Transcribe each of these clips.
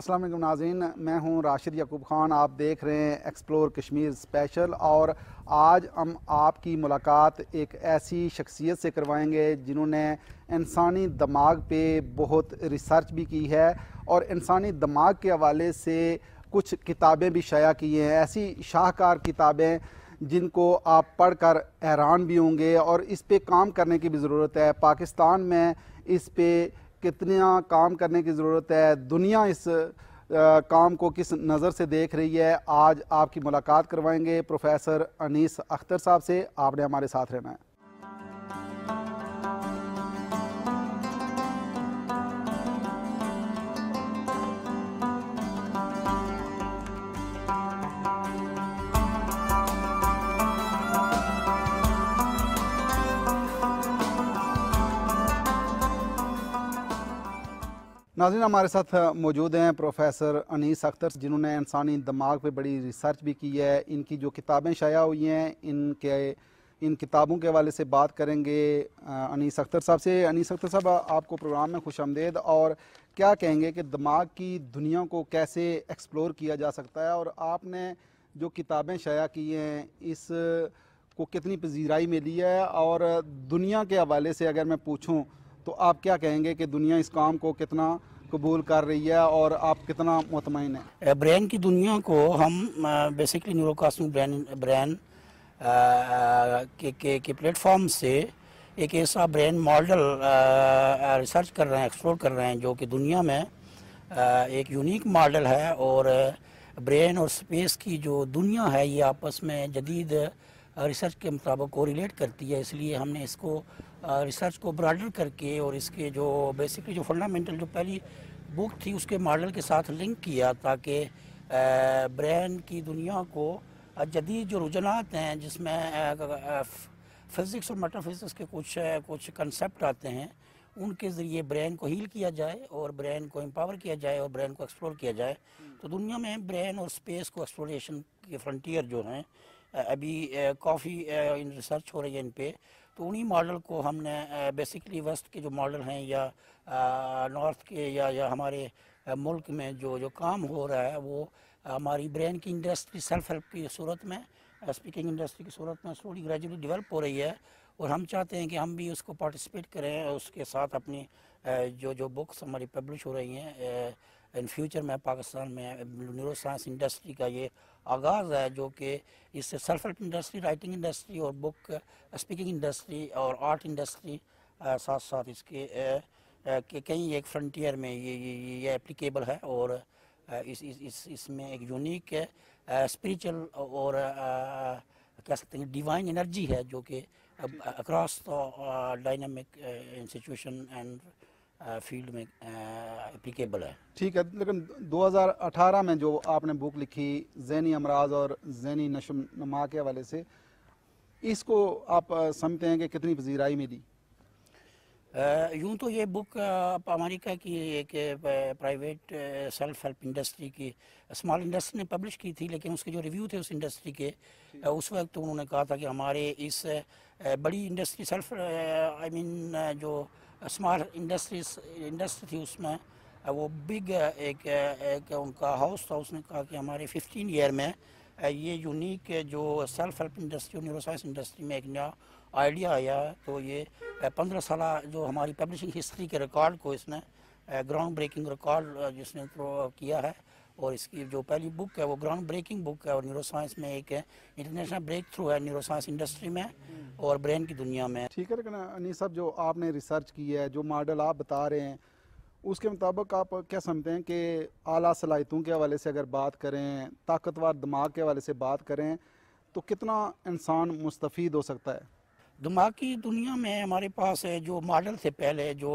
असल नाजीन मैं हूं राशिद यकूब खान आप देख रहे हैं एक्सप्लोर कश्मीर स्पेशल और आज हम आपकी मुलाकात एक ऐसी शख्सियत से करवाएंगे जिन्होंने इंसानी दिमाग पे बहुत रिसर्च भी की है और इंसानी दिमाग के हवाले से कुछ किताबें भी शाया की हैं ऐसी शाहकार किताबें जिनको आप पढ़कर हैरान भी होंगे और इस पे काम करने की भी ज़रूरत है पाकिस्तान में इस पे कितना काम करने की ज़रूरत है दुनिया इस आ, काम को किस नज़र से देख रही है आज आपकी मुलाकात करवाएंगे प्रोफेसर अनीस अख्तर साहब से आपने हमारे साथ रहना है नाजिन हमारे साथ मौजूद हैं प्रोफेसर अनीस अख्तर जिन्होंने इंसानी दिमाग पे बड़ी रिसर्च भी की है इनकी जो किताबें शाया हुई हैं इनके इन किताबों के हवाले से बात करेंगे अनीस अख्तर साहब से अनीस अख्तर साहब आपको प्रोग्राम में खुश आमदेद और क्या कहेंगे कि दिमाग की दुनिया को कैसे एक्सप्लोर किया जा सकता है और आपने जो किताबें शाया की हैं इस को कितनी पजीराई ली है और दुनिया के हवाले से अगर मैं पूछूं तो आप क्या कहेंगे कि दुनिया इस काम को कितना कबूल कर रही है और आप कितना मुतमिन है ब्रेन की दुनिया को हम बेसिकली न्यूरो ब्रेन ब्रेन के के, के प्लेटफॉर्म से एक ऐसा ब्रेन मॉडल रिसर्च कर रहे हैं एक्सप्लोर कर रहे हैं जो कि दुनिया में आ, एक यूनिक मॉडल है और ब्रेन और स्पेस की जो दुनिया है ये आपस में जदीद रिसर्च के मुताबिक को रिलेट करती है इसलिए हमने इसको रिसर्च को ब्राडर करके और इसके जो बेसिकली जो फंडामेंटल जो पहली बुक थी उसके मॉडल के साथ लिंक किया ताकि ब्रेन की दुनिया को जदीद जो रुझानात हैं जिसमें फिज़िक्स और मेटाफिज़िक्स के कुछ कुछ कंसेप्ट आते हैं उनके ज़रिए ब्रेन को हील किया जाए और ब्रेन को एम्पावर किया जाए और ब्रेन को एक्सप्लोर किया जाए तो दुनिया में ब्रेन और स्पेस को एक्सप्लोरेशन के फ्रंटियर जो हैं अभी काफ़ी इन रिसर्च हो रही है इन पर तो उन्हीं मॉडल को हमने बेसिकली वेस्ट के जो मॉडल हैं या नॉर्थ के या या हमारे मुल्क में जो जो काम हो रहा है वो हमारी ब्रेन की इंडस्ट्री सेल्फ हेल्प की सूरत में स्पीकिंग इंडस्ट्री की सूरत में स्लोली ग्रेजुअली डेवलप हो रही है और हम चाहते हैं कि हम भी उसको पार्टिसिपेट करें उसके साथ अपनी जो जो बुक्स हमारी पब्लिश हो रही हैं इन फ्यूचर में पाकिस्तान में न्यूरो साइंस इंडस्ट्री का ये आगाज़ है जो कि इससे self help industry writing industry और बुक स्पीकिंग इंडस्ट्री और आर्ट इंडस्ट्री साथ साथ इसके uh, uh, के कई एक फ्रंटियर में ये ये ये एप्लीकेबल है और uh, इस इस इस इसमें एक यूनिक स्पिरिचुअल और कह सकते हैं डिवाइन एनर्जी है जो कि across the dynamic institution and field में एप्लीकेबल है ठीक है लेकिन 2018 में जो आपने बुक लिखी जैनी अमराज और जैनी नशम नमा के हवाले से इसको आप समझते हैं कि कितनी पजीराई मिली दी यूं तो ये बुक आप अमेरिका की एक प्राइवेट सेल्फ हेल्प इंडस्ट्री की स्मॉल इंडस्ट्री ने पब्लिश की थी लेकिन उसके जो रिव्यू थे उस इंडस्ट्री के उस वक्त उन्होंने कहा था कि हमारे इस बड़ी इंडस्ट्री सेल्फ आई मीन जो स्मार्ट इंडस्ट्रीज इंडस्ट्री थी उसमें वो बिग एक एक उनका हाउस था उसने कहा कि हमारे 15 ईयर में ये यूनिक जो self help industry neuroscience industry में एक नया आइडिया आया तो ये पंद्रह साल जो हमारी पब्लिशिंग हिस्ट्री के रिकॉर्ड को इसने ग्राउंड ब्रेकिंग रिकॉर्ड जिसने किया है और इसकी जो पहली बुक है वो ग्राउंड ब्रेकिंग बुक है और न्यूरोसाइंस में एक इंटरनेशनल ब्रेक थ्रू है न्यूरोसाइंस इंडस्ट्री में और ब्रेन की दुनिया में ठीक है अनी साहब जो आपने रिसर्च की है जो मॉडल आप बता रहे हैं उसके मुताबिक आप क्या समझते हैं कि आला सलाहितों के हवाले से अगर बात करें ताकतवर दिमाग के हवाले से बात करें तो कितना इंसान मुस्तफ़ हो सकता है दिमाग की दुनिया में हमारे पास है जो मॉडल थे पहले जो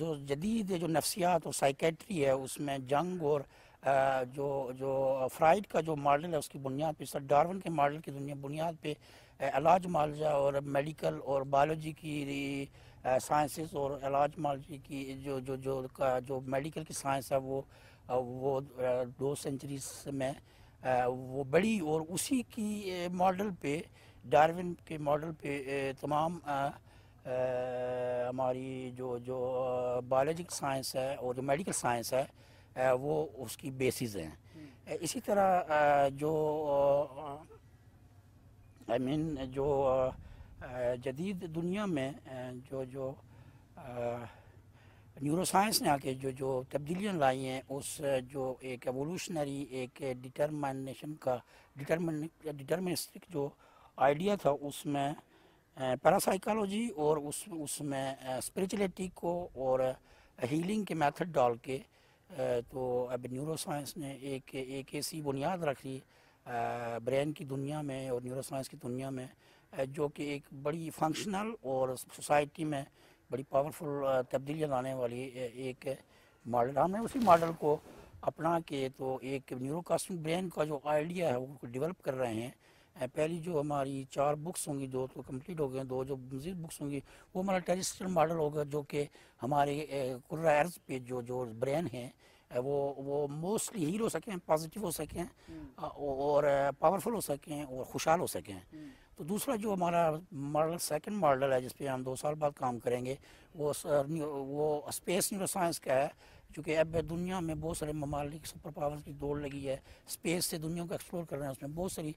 जो जदीद जो नफसियात और साइकेट्री है उसमें जंग और जो जो फ्राइड का जो मॉडल है उसकी बुनियाद पर सर डार्वन के मॉडल की दुनिया बुनियाद पर इलाज मालजा और मेडिकल और बायोलॉजी की साइंसेस और इलाज मालजी की जो जो जो का जो मेडिकल की साइंस है वो वो दो सेंचुरीज में वो बड़ी और उसी की मॉडल पे डार्विन के मॉडल पे तमाम हमारी जो जो बायोलॉजिक साइंस है और जो मेडिकल साइंस है वो उसकी बेसिस हैं हम्म। इसी तरह जो आई I मीन mean, जो जदीद दुनिया में जो जो न्यूरोसाइंस ने आके जो जो तब्दीलियाँ लाई हैं उस जो एक एवोल्यूशनरी एक डिटरमिनेशन का डिटर्मिन जो आइडिया था उसमें पैरासाइकोलॉजी और उस उसमें स्पिरिचुअलिटी को और हीलिंग के मेथड डाल के तो अब न्यूरो साइंस ने एक एक ऐसी बुनियाद रख ली ब्रेन की दुनिया में और न्यूरो साइंस की दुनिया में जो कि एक बड़ी फंक्शनल और सोसाइटी में बड़ी पावरफुल तब्दीलियाँ लाने वाली एक मॉडल हमने उसी मॉडल को अपना के तो एक न्यूरोकास्टिंग ब्रेन का जो आइडिया है वो डेवलप कर रहे हैं पहली जो हमारी चार बुक्स होंगी दो तो कंप्लीट हो गए दो जो मजीद बुक्स होंगी वो हमारा टेरिस्टल मॉडल होगा जो कि हमारे कुर्राज पे जो जो ब्रेन है वो वो मोस्टली हील हो सकें पॉजिटिव हो सकें हम्म। और पावरफुल हो सकें और खुशहाल हो सकें हम्म। तो दूसरा जो हमारा मॉडल सेकंड मॉडल है जिसपे हम दो साल बाद काम करेंगे वो वो स्पेस न्यूरो साइंस का है चूँकि अब दुनिया में बहुत सारे ममालिक सुपर पावर की दौड़ लगी है स्पेस से दुनिया को एक्सप्लोर कर रहे हैं उसमें बहुत सारी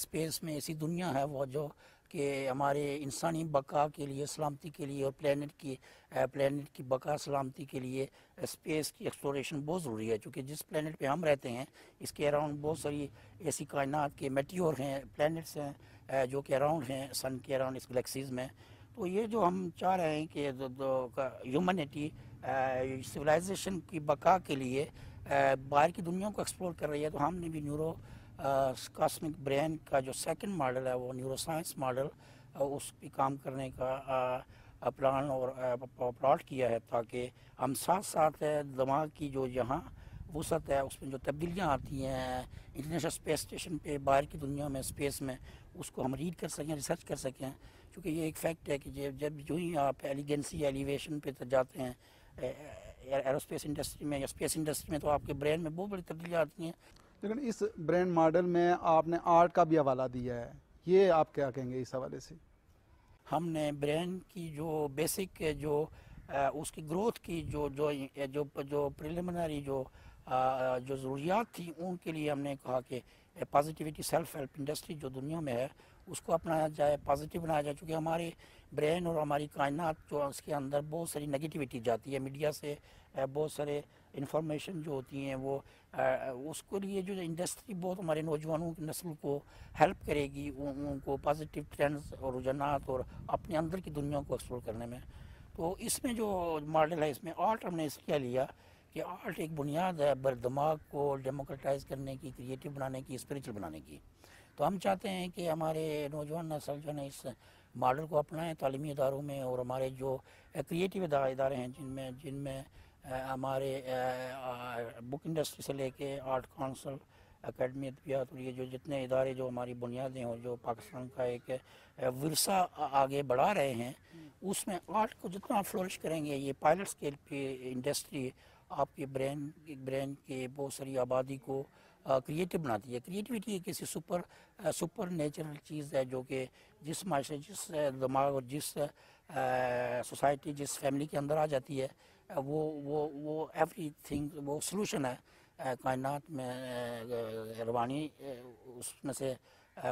स्पेस में ऐसी दुनिया है वो जो कि हमारे इंसानी बका के लिए सलामती के लिए और प्लानट की प्लानट की बका सलामती के लिए स्पेस की एक्सप्लोरेशन बहुत ज़रूरी है क्योंकि जिस प्लानट पे हम रहते हैं इसके अराउंड बहुत सारी ऐसी कायनात के मेटियोर हैं प्लानट्स हैं जो कि अराउंड हैं सन के अराउंड इस गलेक्सीज़ में तो ये जो हम चाह रहे हैं कि ह्यूमनिटी सिविलाइजेशन की बका के लिए बाहर की दुनिया को एक्सप्लोर कर रही है तो हमने भी न्यूरो कॉस्मिक ब्रेन का जो सेकंड मॉडल है वो न्यूरो साइंस मॉडल उस पर काम करने का प्लान और प्लाट किया है ताकि हम साथ साथ दिमाग की जो यहाँ वसत है उसमें जो तब्दीलियाँ आती हैं इंटरनेशनल स्पेस स्टेशन पे बाहर की दुनिया में स्पेस में उसको हम रीड कर सकें रिसर्च कर सकें क्योंकि ये एक फैक्ट है कि जब जो ही आप एलिगेंसी एलिवेशन पे तो जाते हैं एरोस्पेस इंडस्ट्री में या स्पेस इंडस्ट्री में तो आपके ब्रेन में बहुत बड़ी तब्दीलियाँ आती हैं लेकिन इस ब्रांड मॉडल में आपने आर्ट का भी हवाला दिया है ये आप क्या कहेंगे इस हवाले से हमने ब्रेन की जो बेसिक जो उसकी ग्रोथ की जो जो जो जो प्रिलिमिनरी जो जो ज़रूरियात थी उनके लिए हमने कहा कि पॉजिटिविटी सेल्फ हेल्प इंडस्ट्री जो दुनिया में है उसको अपनाया जाए पॉजिटिव बनाया जाए चूँकि हमारे ब्रेन और हमारी कायनात जो उसके अंदर बहुत सारी नेगेटिविटी जाती है मीडिया से बहुत सारे इंफॉर्मेशन जो होती हैं वो उसके लिए जो इंडस्ट्री बहुत हमारे नौजवानों की नस्ल को हेल्प करेगी उनको पॉजिटिव ट्रेंड्स और रुझानात और अपने अंदर की दुनिया को एक्सप्लोर करने में तो इसमें जो मॉडल है इसमें आर्ट हमने इसलिए लिया कि आर्ट एक बुनियाद है बर दिमाग को डेमोक्रेटाइज करने की क्रिएटिव बनाने की स्परिचुअल बनाने की तो हम चाहते हैं कि हमारे नौजवान नस्ल जो है इस मॉडल को अपनाएं तलीमी इदारों में और हमारे जो क्रिएटिव इदारे हैं जिनमें जिनमें हमारे बुक इंडस्ट्री से लेके आर्ट काउंसिल अकेडमी अदबियात और ये जो जितने इदारे जो हमारी बुनियादें हों जो पाकिस्तान का एक वरसा आगे बढ़ा रहे हैं उसमें आर्ट को जितना आप फ्लोरिश करेंगे ये पायलट स्केल पे इंडस्ट्री आपके ब्रेन ब्रेन के बहुत सारी आबादी को क्रिएटिव बनाती है क्रिएटिविटी एक ऐसी सुपर सुपर नेचुरल चीज़ है जो कि जिस माशरे जिस दिमाग और जिस सोसाइटी जिस फैमिली के अंदर आ जाती है वो वो वो एवरी थिंग वो सोलूशन है कायनात में रवानी उसमें से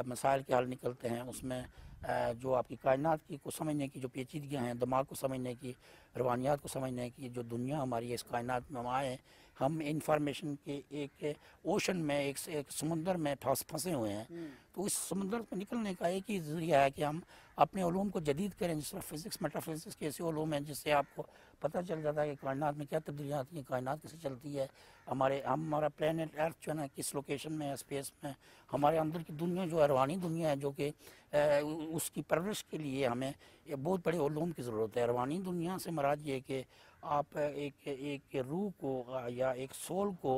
मसाइल के हल निकलते हैं उसमें जो आपकी कायनात की को समझने की जो पेचीदगियाँ हैं दिमाग को समझने की रवानियात को समझने की जो दुनिया हमारी इस कायनात में हम आए हम इंफॉर्मेशन के एक ओशन में एक, एक समुंदर में फंस फंसे हुए हैं हम्म। तो इस समुंदर में निकलने का एक ही ज़रिया है कि हम अपने ओलूम को जदीद करें जिस तरह फिज़िक्स मेटाफिज़िक्स के ऐसे ओलूम हैं जिससे आपको पता चल जाता है कि कायनात में क्या तब्दीलियाँ आती हैं कायनात कैसे चलती है हमारे हम हमारा प्लानट अर्थ जो है ना किस लोकेशन में है स्पेस में हमारे अंदर की दुनिया जो है रवानी दुनिया है जो कि उसकी परवरिश के लिए हमें बहुत बड़े ओलूम की ज़रूरत है रवानी दुनिया से मराज ये कि आप एक एक रूह को या एक सोल को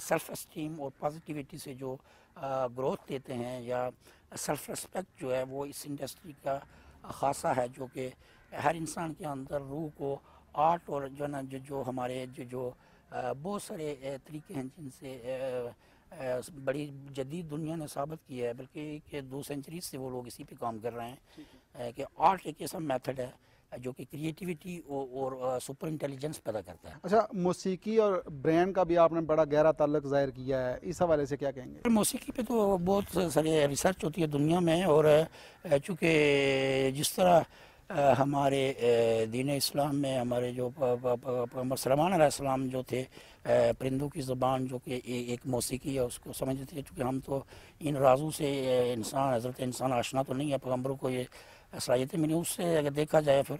सेल्फ़ इस्टीम और पॉजिटिविटी से जो ग्रोथ देते हैं या सेल्फ़ रिस्पेक्ट जो है वो इस इंडस्ट्री का खासा है जो कि हर इंसान के अंदर रूह को आर्ट और जो ना जो जो हमारे जो जो बहुत सारे तरीके हैं जिनसे बड़ी जदीद दुनिया ने साबित किया है बल्कि दो सेंचुरी से वो लोग इसी पे काम कर रहे हैं कि आर्ट एक ऐसा मेथड है जो कि क्रिएटिविटी और, और सुपर इंटेलिजेंस पैदा करता है अच्छा मौसीकी और ब्रांड का भी आपने बड़ा गहरा ताल्लुक जाहिर किया है इस हवाले से क्या कहेंगे मौसीकी पे तो बहुत सारे रिसर्च होती है दुनिया में और चूँकि जिस तरह हमारे दीन इस्लाम में हमारे जो सलमान जो थे परिंदों की ज़बान जो कि एक मौसीकी है उसको समझते थे चूँकि हम तो इन राजों से इंसान हज़रत इंसान आशना तो नहीं है पैगम्बरों को ये सलाहियत मिली उससे अगर देखा जाए फिर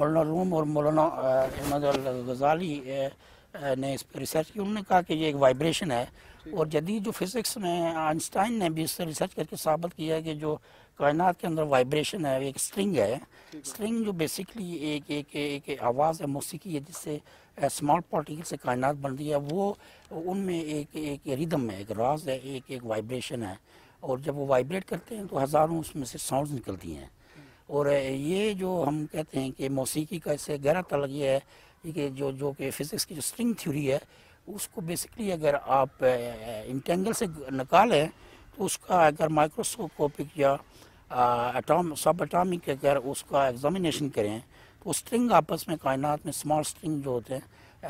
मौलाना रूम और मौलाना अहमद गजाली ने इस पर रिसर्च की उन्होंने कहा कि ये एक वाइब्रेशन है और जदीद जो फिज़िक्स में आइंस्टाइन ने भी इस रिसर्च करके साबित किया है कि जो कायनात के अंदर वाइब्रेशन है एक स्ट्रिंग है स्ट्रिंग जो बेसिकली एक एक एक, आवाज़ है मौसीकी है जिससे स्मॉल पार्टिकल से कायनात बनती है वो उनमें एक एक रिदम है एक राज है एक एक वाइब्रेशन है और जब वो वाइब्रेट करते हैं तो हज़ारों उसमें से साउंड निकलती हैं और ये जो हम कहते हैं कि मौसीकी का इससे गहरा तलग यह है कि जो जो कि फिज़िक्स की जो स्ट्रिंग थ्योरी है उसको बेसिकली अगर आप इंटेंगल से निकालें तो उसका अगर माइक्रोस्कोपिक या एटॉम सब एटॉमिक अगर उसका एग्जामिनेशन करें तो स्ट्रिंग आपस में कायनात में स्मॉल स्ट्रिंग जो होते हैं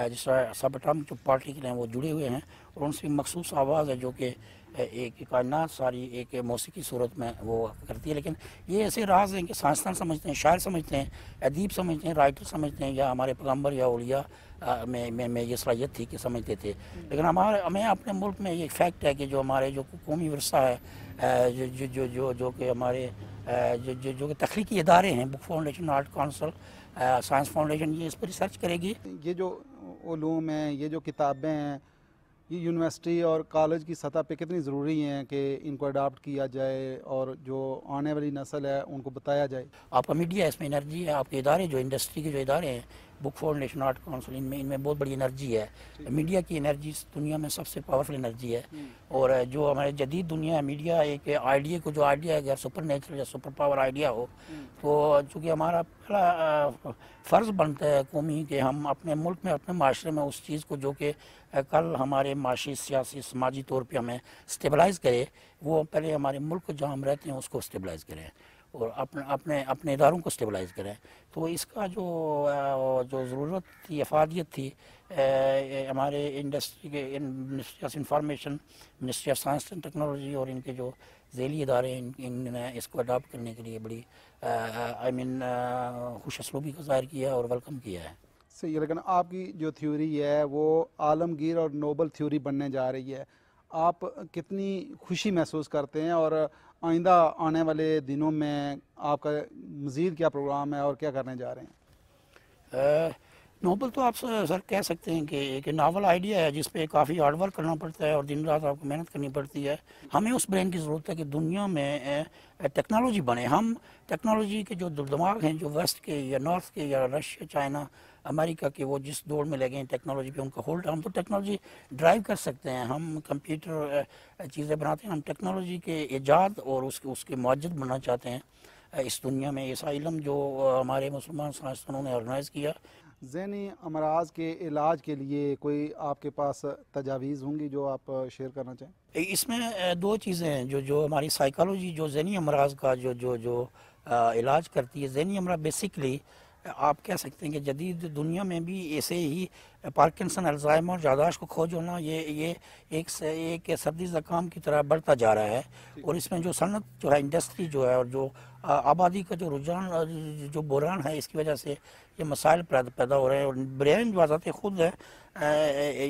uh, जिस सब एटॉमिक जो पार्टिकल हैं वो जुड़े हुए हैं और उनसे मखसूस आवाज़ है जो कि एक कायना सारी एक मौसीकी सूरत में वो करती है लेकिन ये ऐसे राज हैं कि साइंसदान समझते हैं शायर समझते हैं अदीब समझते हैं राइटर समझते हैं या हमारे पैगम्बर या उलिया में में, में ये सलाहियत थी कि समझते थे लेकिन हमारे हमें अपने मुल्क में ये फैक्ट है कि जो हमारे जो कौमी वरसा है जो जो जो जो कि हमारे जो जो जो तख्लीकी इदारे हैं book foundation art council science foundation ये इस पर रिसर्च करेगी ये जो ओलूम है ये जो किताबें हैं ये यूनिवर्सिटी और कॉलेज की सतह पे कितनी ज़रूरी है कि इनको अडाप्ट किया जाए और जो आने वाली नस्ल है उनको बताया जाए आपका मीडिया इसमें एनर्जी है आपके इदारे जो इंडस्ट्री के जो इदारे हैं book for national art council इनमें इनमें बहुत बड़ी एनर्जी है मीडिया की एनर्जी दुनिया में सबसे पावरफुल एनर्जी है हम्म। और जो हमारे जदीद दुनिया है मीडिया एक आइडिया को जो आइडिया अगर सुपर नेचुरल या सुपर पावर आइडिया हो हम्म। तो चूँकि हमारा पहला फ़र्ज़ बनता है कौमी कि हम अपने मुल्क में अपने माशरे में उस चीज़ को जो कि कल हमारे माशी सियासी समाजी तौर पर हमें स्टेबलाइज़ करे वो पहले हमारे मुल्क जहाँ हम रहते हैं उसको स्टेबलाइज़ करें और अपने अपने अपने इदारों को स्टेबलाइज करें तो इसका जो जो ज़रूरत थी अफादियत थी हमारे इंडस्ट्री के ministry of information ministry of science and technology और इनके जो जैली इदारे इन, इन इसको अडाप्ट करने के लिए बड़ी आई मीन खुश असलूबी का ज़ाहिर किया और वेलकम किया है सही लेकिन आपकी जो थ्योरी है वो आलमगीर और नोबल थ्योरी बनने जा रही है आप कितनी खुशी महसूस करते हैं और आइंदा आने वाले दिनों में आपका मज़ीद क्या प्रोग्राम है और क्या करने जा रहे हैं नावल तो आप सर कह सकते हैं कि एक नावल आइडिया है जिसपे काफ़ी हार्ड वर्क करना पड़ता है और दिन रात आपको मेहनत करनी पड़ती है हमें उस ब्रेन की ज़रूरत है कि दुनिया में टेक्नोलॉजी बने हम टेक्नोलॉजी के जो दिमाग हैं जो वेस्ट के या नॉर्थ के या रशिया चाइना अमेरिका के वो जिस दौड़ में लगे हैं टेक्नोलॉजी पे उनका होल्ड हम तो टेक्नोलॉजी ड्राइव कर सकते हैं हम कंप्यूटर चीज़ें बनाते हैं हम टेक्नोलॉजी के ईजाद और उसके उसके माजद बनना चाहते हैं इस दुनिया में ऐसा इलम जो हमारे मुसलमान साइंसदानों ने ऑर्गेनाइज़ किया जहनी अमराज के इलाज के लिए कोई आपके पास तजावीज़ होंगी जो आप शेयर करना चाहें इसमें दो चीज़ें हैं जो जो हमारी साइकालोजी जो जहनी अमराज का जो जो जो इलाज करती है जहनी अमराज बेसिकली आप कह सकते हैं कि जदीद दुनिया में भी ऐसे ही पार्किंसन अल्जाइम और यादाश को खोज होना ये ये एक से एक सर्दी जकाम की तरह बढ़ता जा रहा है और इसमें जो सनत जो है इंडस्ट्री जो है और जो आबादी का जो रुझान जो बुरान है इसकी वजह से ये मसाइल पैदा हो रहे हैं और ब्रेन जो आजाते खुद है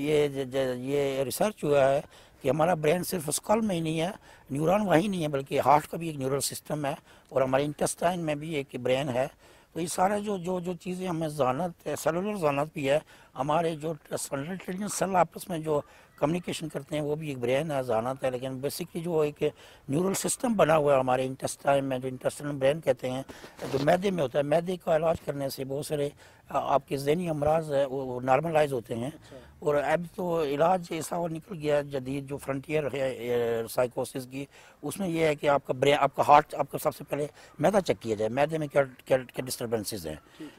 ये ये रिसर्च हुआ है कि हमारा ब्रेन सिर्फ स्कल में ही नहीं है न्यूरॉन वहीं नहीं है बल्कि हार्ट का भी एक न्यूरल सिस्टम है और हमारे इंटेस्टाइन में भी एक ब्रेन है तो ये सारे जो जो जो चीज़ें हमें जानत सेलुलर जानत भी है हमारे जो सेलुलर सेल आपस में जो कम्युनिकेशन करते हैं वो भी एक ब्रेन है जानत है लेकिन बेसिकली जो एक न्यूरल सिस्टम बना हुआ है हमारे इंटेस्टाइन में जो इंटेस्टाइन ब्रेन कहते हैं जो मैदे में होता है मैदे का इलाज करने से बहुत सारे आपके जहनी अमराज है वो नॉर्मलाइज होते हैं अच्छा। और अब तो इलाज ऐसा और निकल गया जदीद जो फ्रंटियर है साइकोसिस की उसमें यह है कि आपका ब्रेन आपका हार्ट आपका सबसे पहले मैदा चेक किया जाए मैदे में क्या क्या, क्या डिस्टर्बेंसेज हैं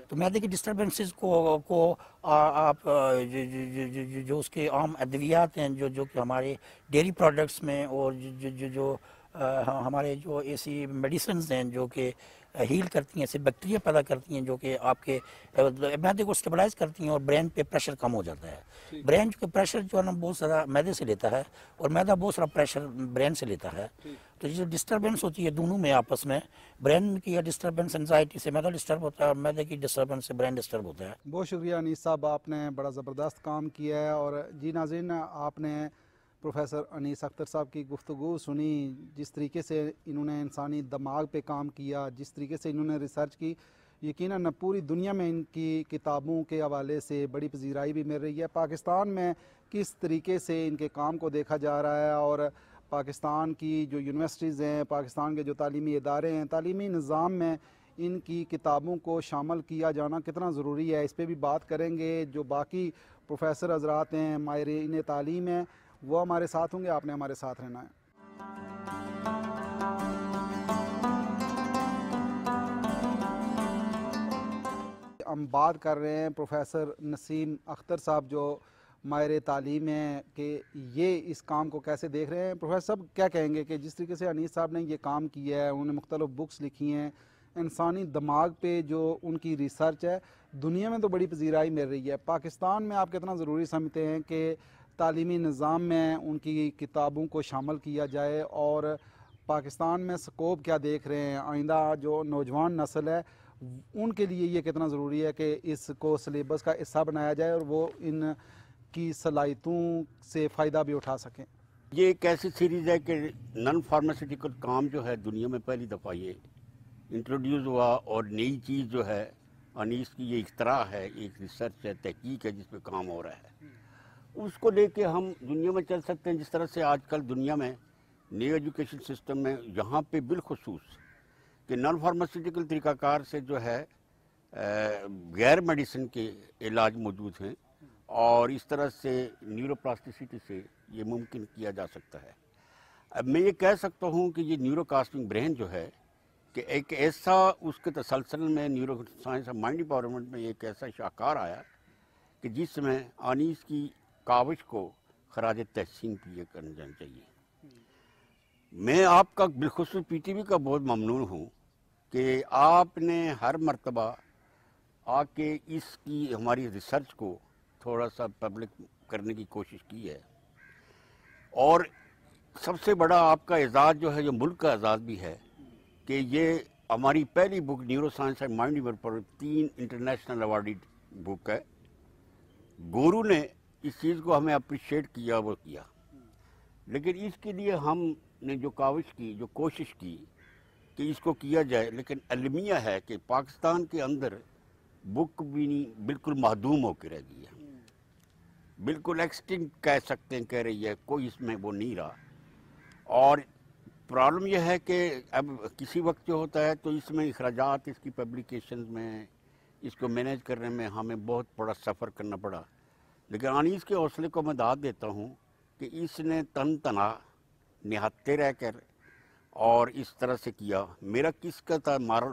तो मैदे की डिस्टर्बेंसेज को को आ, आप जो, जो, जो, जो उसके आम अद्वियात हैं जो जो कि हमारे डेयरी प्रोडक्ट्स में और जो जो, जो, जो हमारे जो ऐसी मेडिसिन हैं जो कि हील करती हैं ऐसे बैक्टीरिया पैदा करती हैं जो कि आपके मैदे को स्टेबलाइज करती हैं और ब्रेन पे प्रेशर कम हो जाता है ब्रेन का प्रेशर जो है ना बहुत सारा मैदे से लेता है और मैदा बहुत सारा प्रेशर ब्रेन से लेता है तो जो डिस्टर्बेंस होती है दोनों में आपस में ब्रेन की या डिस्टर्बेंस एनजाइटी से मैदा डिस्टर्ब होता है और मैदे की डिस्टर्बेंस से ब्रेन डिस्टर्ब होता है बहुत शुक्रिया अनिस साहब आपने बड़ा ज़बरदस्त काम किया है और जी नाजिन आपने प्रोफेसर अनीस अख्तर साहब की गुफ्तु सुनी जिस तरीके से इन्होंने इंसानी दिमाग पे काम किया जिस तरीके से इन्होंने रिसर्च की यकीन पूरी दुनिया में इनकी किताबों के हवाले से बड़ी पजीराई भी मिल रही है पाकिस्तान में किस तरीके से इनके काम को देखा जा रहा है और पाकिस्तान की जो यूनिवर्सिटीज़ हैं पाकिस्तान के जो तली इदारे हैं तली निज़ाम में इनकी किताबों को शामिल किया जाना कितना ज़रूरी है इस पर भी बात करेंगे जो बाकी प्रोफेसर हजरात हैं इन तालीम हैं वो हमारे साथ होंगे आपने हमारे साथ रहना है हम बात कर रहे हैं प्रोफेसर नसीम अख्तर साहब जो मायर तालीम हैं कि ये इस काम को कैसे देख रहे हैं प्रोफेसर साहब क्या कहेंगे कि जिस तरीके से अनीस साहब ने ये काम किया है उन्होंने मुख्तलिफ बुक्स लिखी हैं इंसानी दिमाग पे जो उनकी रिसर्च है दुनिया में तो बड़ी पजीराई मिल रही है पाकिस्तान में आप कितना ज़रूरी समझते हैं कि तालीमी निज़ाम में उनकी किताबों को शामिल किया जाए और पाकिस्तान में स्कोप क्या देख रहे हैं आइंदा जो नौजवान नस्ल है उनके लिए ये कितना ज़रूरी है कि इसको सलेबस का हिस्सा बनाया जाए और वो इन की सलाहितों से फ़ायदा भी उठा सकें ये एक ऐसी सीरीज़ है कि नॉन फार्मास्यूटिकल काम जो है दुनिया में पहली दफ़ा ये इंट्रोड्यूस हुआ और नई चीज़ जो है अनीस की ये इख्तरा है एक रिसर्च है तहकीक है जिस पर काम हो रहा है उसको लेके हम दुनिया में चल सकते हैं जिस तरह से आजकल दुनिया में न्यू एजुकेशन सिस्टम में यहाँ पे बिलखसूस कि नॉन फार्मास्यूटिकल तरीक़ाकार से जो है गैर मेडिसिन के इलाज मौजूद हैं और इस तरह से न्यूरोप्लास्टिसिटी से ये मुमकिन किया जा सकता है अब मैं ये कह सकता हूँ कि ये न्यूरोकास्टिंग ब्रेन जो है कि एक ऐसा उसके तसलसल में न्यूरो साइंस और माइंड डिपार्टमेंट में एक ऐसा शाहकार आया कि जिसमें आनीस की काविश को खराज तहसीन पे करना जाना चाहिए मैं आपका बिलखसूस पी टी वी का बहुत ममनून हूँ कि आपने हर मरतबा आके इसकी हमारी रिसर्च को थोड़ा सा पब्लिक करने की कोशिश की है और सबसे बड़ा आपका एजाज़ जो है जो मुल्क का एजाज़ भी है कि ये हमारी पहली book neuroscience and mind पर तीन इंटरनेशनल अवार्डेड बुक है गोरू ने इस चीज़ को हमें अप्रिशिएट किया वो किया लेकिन इसके लिए हमने जो काविश की जो कोशिश की कि इसको किया जाए लेकिन अलमिया है कि पाकिस्तान के अंदर बुक भी नहीं बिल्कुल महदूम होकर रह गई है बिल्कुल एक्सटिंग कह सकते हैं कह रही है कोई इसमें वो नहीं रहा और प्रॉब्लम यह है कि अब किसी वक्त जो होता है तो इसमें अखराज इसकी पब्लिकेशन में इसको मैनेज करने में हमें बहुत बड़ा सफ़र करना पड़ा लेकिन अनीस के हौसले को मैं दाद देता हूँ कि इसने तन तना निहत्ते कर और इस तरह से किया मेरा किसका था मार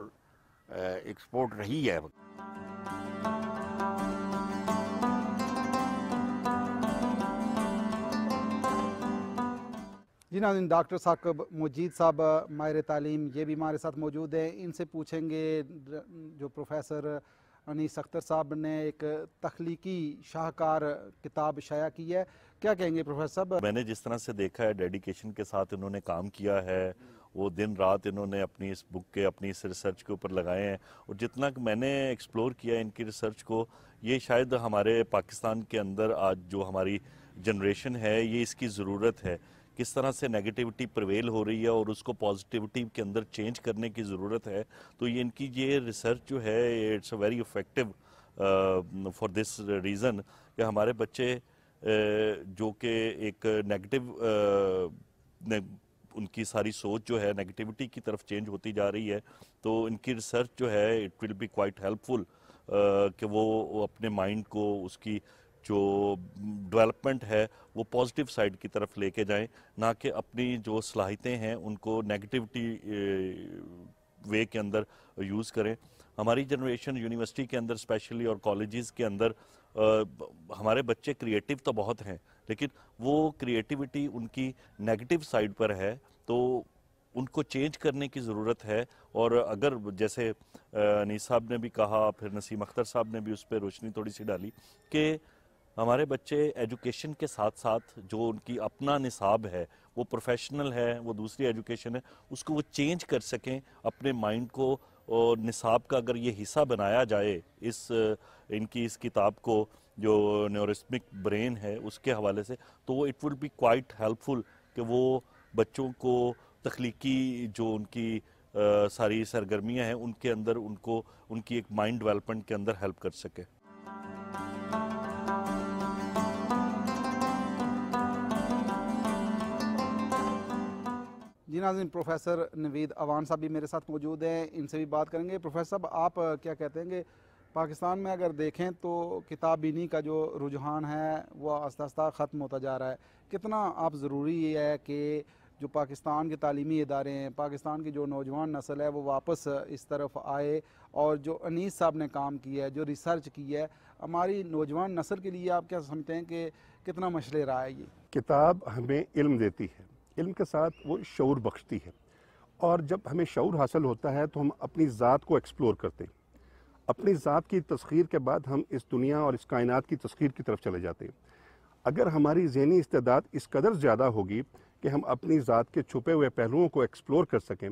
एक्सपोर्ट रही है जी नाजिन डॉक्टर साकब मजीद साहब मायर तालीम ये भी हमारे साथ मौजूद हैं इनसे पूछेंगे जो प्रोफेसर अनीस अख्तर साहब ने एक तख्लीकी शाहकार किताब शाया की है क्या कहेंगे प्रोफेसर साहब मैंने जिस तरह से देखा है डेडिकेशन के साथ इन्होंने काम किया है वो दिन रात इन्होंने अपनी इस बुक के अपनी इस रिसर्च के ऊपर लगाए हैं और जितना मैंने एक्सप्लोर किया इनकी रिसर्च को ये शायद हमारे पाकिस्तान के अंदर आज जो हमारी जनरेशन है ये इसकी ज़रूरत है किस तरह से नेगेटिविटी प्रवेल हो रही है और उसको पॉजिटिविटी के अंदर चेंज करने की ज़रूरत है तो ये इनकी ये रिसर्च जो है it's a very effective for this reason कि हमारे बच्चे uh, जो कि एक uh, नेगेटिव उनकी सारी सोच जो है नेगेटिविटी की तरफ चेंज होती जा रही है तो इनकी रिसर्च जो है it will be quite helpful कि वो अपने माइंड को उसकी जो डेवलपमेंट है वो पॉजिटिव साइड की तरफ लेके जाएं ना कि अपनी जो सलाहितें हैं उनको नेगेटिविटी वे के अंदर यूज़ करें हमारी जनरेशन यूनिवर्सिटी के अंदर स्पेशली और कॉलेजेस के अंदर आ, हमारे बच्चे क्रिएटिव तो बहुत हैं लेकिन वो क्रिएटिविटी उनकी नेगेटिव साइड पर है तो उनको चेंज करने की ज़रूरत है और अगर जैसे अनीस साहब ने भी कहा फिर नसीम अख्तर साहब ने भी उस पर रोशनी थोड़ी सी डाली कि हमारे बच्चे एजुकेशन के साथ साथ जो उनकी अपना निसाब है वो प्रोफेशनल है वो दूसरी एजुकेशन है उसको वो चेंज कर सकें अपने माइंड को और निसाब का अगर ये हिस्सा बनाया जाए इस इनकी इस किताब को जो न्यूरिस्मिक ब्रेन है उसके हवाले से तो वो it would be quite helpful कि वो बच्चों को तख्लीकी जो उनकी आ, सारी सरगर्मियां हैं उनके अंदर उनको उनकी एक माइंड डेवलपमेंट के अंदर हेल्प कर सके जी नाजिन प्रोफेसर नवीद अवान साहब भी मेरे साथ मौजूद हैं इनसे भी बात करेंगे प्रोफेसर साहब आप क्या कहते हैं कि पाकिस्तान में अगर देखें तो किताब बीनी का जो रुझान है वो आस्ता आस्ता ख़त्म होता जा रहा है कितना आप ज़रूरी है कि जो पाकिस्तान के तलीमी इदारे हैं पाकिस्तान की जो नौजवान नस्ल है वो वापस इस तरफ आए और जो अनीस साहब ने काम किया है जो रिसर्च की है हमारी नौजवान नस्ल के लिए आप क्या समझते हैं कि कितना मशले रहा है ये किताब हमें इल्म देती है इल्म के साथ वो शौर बख्शती है और जब हमें शौर हासिल होता है तो हम अपनी ज़ात को एक्सप्लोर करते हैं अपनी ज़ात की तस्खीर के बाद हम इस दुनिया और इस कायनात की तस्खीर की तरफ चले जाते हैं अगर हमारी जहनी इस्तेदाद इस कदर ज़्यादा होगी कि हम अपनी ज़ात के छुपे हुए पहलुओं को एक्सप्लोर कर सकें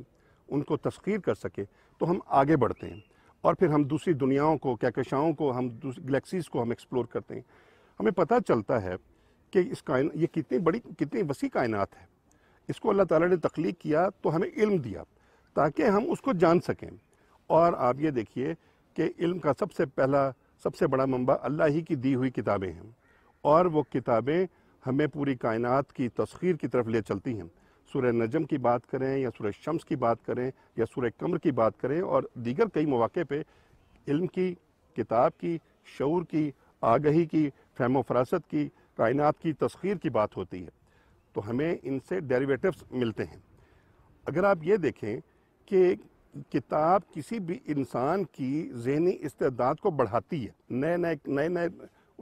उनको तस्खीर कर सकें तो हम आगे बढ़ते हैं और फिर हम दूसरी दुनियाओं को कहकशाओं को हम गलेक्सीज़ को हम एक्सप्लोर करते हैं हमें पता चलता है कि इस कायन ये कितनी बड़ी कितनी वसी कायनात है इसको अल्लाह ताला ने तख्लीक किया तो हमें इल्म दिया ताकि हम उसको जान सकें और आप ये देखिए कि इल्म का सबसे पहला सबसे बड़ा मंबा अल्लाह ही की दी हुई किताबें हैं और वो किताबें हमें पूरी कायनात की तस्खीर की तरफ ले चलती हैं सुर नजम की बात करें या सुर शम्स की बात करें या सुर कमर की बात करें और दीगर कई मौाक़े पर इल्म की किताब की शूर की आगही की फहम फरासत की कायनात की तस्खीर की बात होती है तो हमें इनसे डेरिवेटिव्स मिलते हैं अगर आप ये देखें कि किताब किसी भी इंसान की जहनी इस्तेदाद को बढ़ाती है नए नए नए नए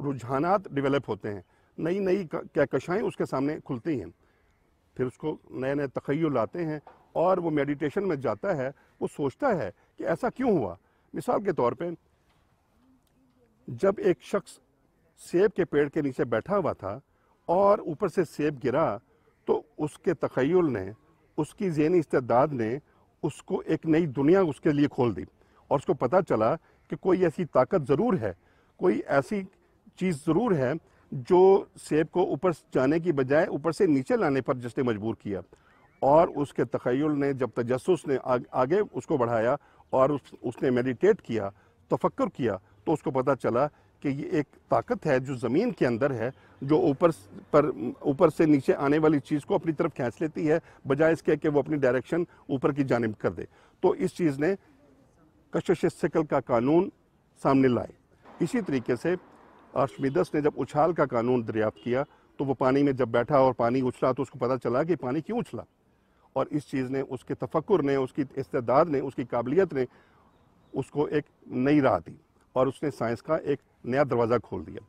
रुझान डिवेलप होते हैं नई नई कहकशाएँ उसके सामने खुलती हैं फिर उसको नए नए तखयल आते हैं और वो मेडिटेशन में जाता है वो सोचता है कि ऐसा क्यों हुआ मिसाल के तौर पे जब एक शख्स सेब के पेड़ के नीचे बैठा हुआ था और ऊपर से सेब गिरा तो उसके तखयल ने उसकी जहनी इस्तेदाद ने उसको एक नई दुनिया उसके लिए खोल दी और उसको पता चला कि कोई ऐसी ताकत ज़रूर है कोई ऐसी चीज़ ज़रूर है जो सेब को ऊपर जाने की बजाय ऊपर से नीचे लाने पर जिसने मजबूर किया और उसके तखयल ने जब तजस ने आगे उसको बढ़ाया और उस, उसने मेडिटेट किया तफक्र किया तो उसको पता चला कि ये एक ताकत है जो ज़मीन के अंदर है जो ऊपर पर ऊपर से नीचे आने वाली चीज़ को अपनी तरफ खींच लेती है बजाय इसके कि वो अपनी डायरेक्शन ऊपर की जानब कर दे तो इस चीज़ ने कशिश शिकल का कानून सामने लाए इसी तरीके से आर्शमीदस ने जब उछाल का कानून दरियाफ्त किया तो वो पानी में जब बैठा और पानी उछला तो उसको पता चला कि पानी क्यों उछला और इस चीज़ ने उसके तफक्र ने उसकी इस्तेदाद ने उसकी काबिलियत ने उसको एक नई राह दी और उसने साइंस का एक नया दरवाज़ा खोल दिया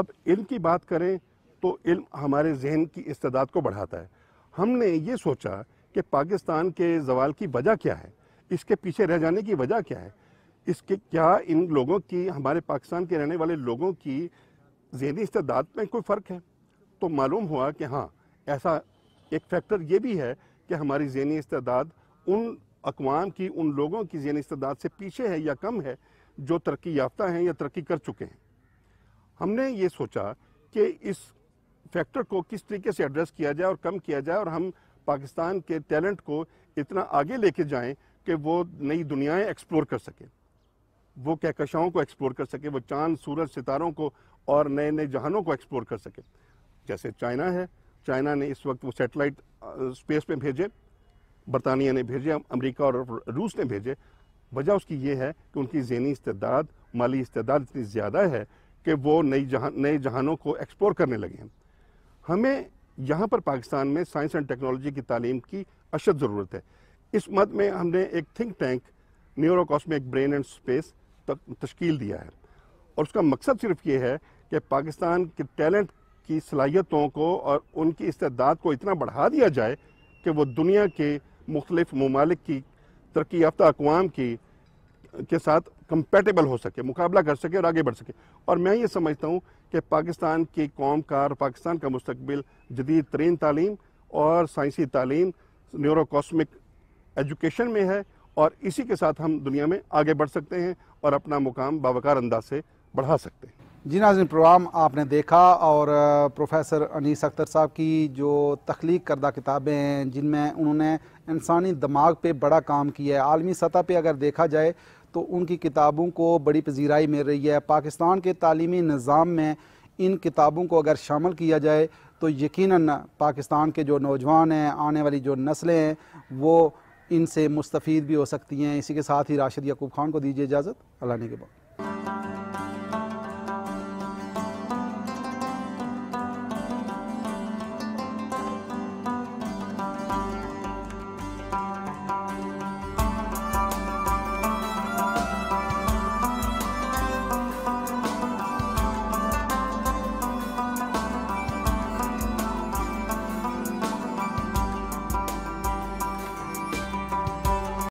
अब इल्म की बात करें तो इल्म हमारे जहन की इस्तात को बढ़ाता है हमने ये सोचा कि पाकिस्तान के जवाल की वजह क्या है इसके पीछे रह जाने की वजह क्या है इसके क्या इन लोगों की हमारे पाकिस्तान के रहने वाले लोगों की जहनी इस्तात में कोई फ़र्क है तो मालूम हुआ कि हाँ ऐसा एक फैक्टर ये भी है कि हमारी जहनी इस्तात उन अकवाम की उन लोगों की जहनी इस्तात से पीछे है या कम है जो तरक्की याफ्ता हैं या तरक्की कर चुके हैं हमने ये सोचा कि इस फैक्टर को किस तरीके से एड्रेस किया जाए और कम किया जाए और हम पाकिस्तान के टैलेंट को इतना आगे लेके जाएं कि वो नई दुनियाएं एक्सप्लोर कर सकें वो कहकशाओं को एक्सप्लोर कर सके वो चांद सूरज सितारों को और नए नए जहानों को एक्सप्लोर कर सके जैसे चाइना है चाइना ने इस वक्त वो सेटेलाइट स्पेस में भेजे बरतानिया ने भेजे अमेरिका और रूस ने भेजे वजह उसकी ये है कि उनकी जहनी इस्तेदाद माली इस्तेदाद इतनी ज़्यादा है कि वो नई जहां नए जहानों को एक्सप्लोर करने लगे हैं हमें यहाँ पर पाकिस्तान में साइंस एंड टेक्नोलॉजी की तालीम की अशद ज़रूरत है इस मद में हमने एक think tank neurocosmic brain and space तक तश्कील दिया है और उसका मकसद सिर्फ ये है कि पाकिस्तान के टैलेंट की सलाहियतों को और उनकी इस्तेदाद को इतना बढ़ा दिया जाए कि वो दुनिया के मुख्तलिफ ममालिक की तरक्की याफ्ता अकवाम की के साथ कंपेटेबल हो सके मुकाबला कर सके और आगे बढ़ सके और मैं ये समझता हूँ कि पाकिस्तान की कौम का और पाकिस्तान का मुस्तबिल जदीद तरीन तालीम और साइंसी तालीम न्यूरोकॉस्मिक एजुकेशन में है और इसी के साथ हम दुनिया में आगे बढ़ सकते हैं और अपना मुकाम बावकार अंदाज से बढ़ा सकते हैं जी नाजिन प्रोग्राम आपने देखा और प्रोफेसर अनीस अख्तर साहब की जो तख्लीक करदा किताबें हैं जिनमें उन्होंने इंसानी दिमाग पे बड़ा काम किया है आलमी सतह पे अगर देखा जाए तो उनकी किताबों को बड़ी पजीराई मिल रही है पाकिस्तान के तालीमी निज़ाम में इन किताबों को अगर शामिल किया जाए तो यकीन पाकिस्तान के जो नौजवान हैं आने वाली जो नस्लें हैं वो इनसे मुस्तफ़ भी हो सकती हैं इसी के साथ ही राशिद याकूब खान को दीजिए इजाज़त अल्लाह के बाद